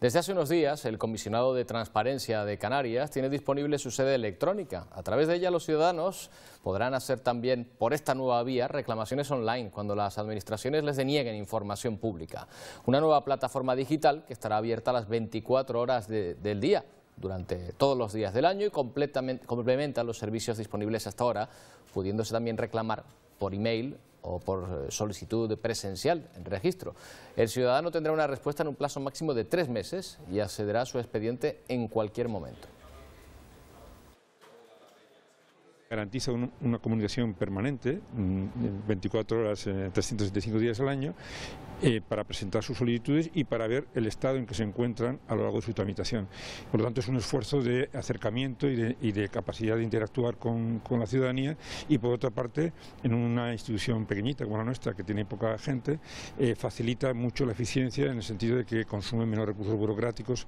Desde hace unos días, el comisionado de Transparencia de Canarias tiene disponible su sede electrónica. A través de ella los ciudadanos podrán hacer también por esta nueva vía reclamaciones online cuando las administraciones les denieguen información pública. Una nueva plataforma digital que estará abierta a las 24 horas del día durante todos los días del año y complementa los servicios disponibles hasta ahora, pudiéndose también reclamar por email o por eh, solicitud presencial en registro. El ciudadano tendrá una respuesta en un plazo máximo de tres meses y accederá a su expediente en cualquier momento. Garantiza una comunicación permanente, 24 mm, horas, 365 eh, días al año, eh, para presentar sus solicitudes y para ver el estado en que se encuentran a lo largo de su tramitación. Por lo tanto, es un esfuerzo de acercamiento y de, capacidad de interactuar con, la ciudadanía y, por otra parte, en una institución pequeñita como la nuestra, que tiene poca gente, eh, facilita mucho la eficiencia en el sentido de que consume menos recursos burocráticos.